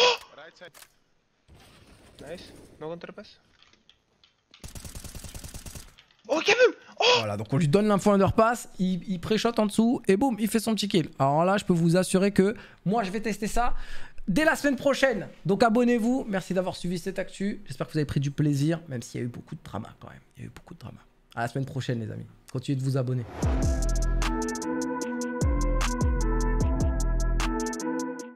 Nice. Oh, Kevin Voilà, donc on lui donne l'info underpass, il, il pré-shot en dessous et boum, il fait son petit kill. Alors là, je peux vous assurer que moi, je vais tester ça dès la semaine prochaine. Donc abonnez-vous, merci d'avoir suivi cette actu. J'espère que vous avez pris du plaisir, même s'il y a eu beaucoup de drama quand même. Il y a eu beaucoup de drama. À la semaine prochaine, les amis. Continuez de vous abonner.